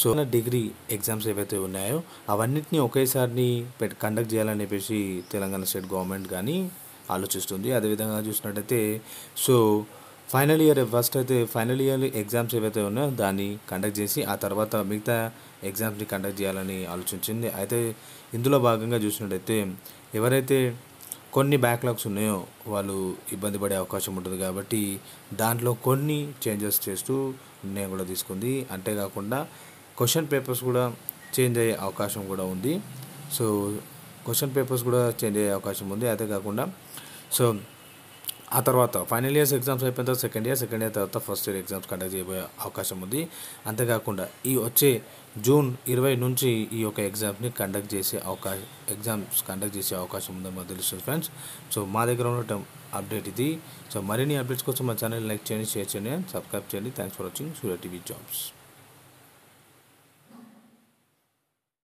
so degree exams ఏవైతే ఉన్నాయో అవన్నిటిని ఒకేసారి కండక్ట్ చేయాలని చెప్పేసి తెలంగాణ స్టేట్ గవర్నమెంట్ కానీ ఆలోచిస్తుంది అదేవిధంగా చూసినట్టయితే సో ఫైనల్ ఇయర్ ఫస్ట్ అయితే ఫైనల్ ఇయర్ ఎగ్జామ్స్ ఏవైతే ఉన్నాయో దాన్ని కండక్ట్ చేసి ఆ తర్వాత మిగతా ఎగ్జామ్స్ని కండక్ట్ చేయాలని ఆలోచించింది అయితే ఇందులో భాగంగా చూసినట్టయితే ఎవరైతే కొన్ని బ్యాక్లాగ్స్ ఉన్నాయో వాళ్ళు ఇబ్బంది పడే అవకాశం ఉంటుంది కాబట్టి దాంట్లో కొన్ని చేంజెస్ చేస్తూ నిర్ణయం కూడా తీసుకుంది అంతేకాకుండా క్వశ్చన్ పేపర్స్ కూడా చేంజ్ అయ్యే అవకాశం కూడా ఉంది సో క్వశ్చన్ పేపర్స్ కూడా చేంజ్ అయ్యే అవకాశం ఉంది అదే కాకుండా సో ఆ తర్వాత ఫైనల్ ఇయర్స్ ఎగ్జామ్స్ అయిపోయిన తర్వాత సెకండ్ ఇయర్ సెకండ్ ఇయర్ తర్వాత ఫస్ట్ ఇయర్ ఎగ్జామ్స్ కండక్ట్ చేయబోయే అవకాశం ఉంది అంతేకాకుండా ఈ వచ్చే జూన్ ఇరవై నుంచి ఈ యొక్క ఎగ్జామ్స్ని కండక్ట్ చేసే అవకాశం ఎగ్జామ్స్ కండక్ట్ చేసే అవకాశం ఉందని మాకు తెలుస్తుంది ఫ్రెండ్స్ సో మా దగ్గర ఉన్న అప్డేట్ ఇది సో మరిన్ని అప్డేట్స్ కోసం మా ఛానల్ లైక్ చేయండి షేర్ చేయండి సబ్స్క్రైబ్ చేయండి thanks for watching Surya TV jobs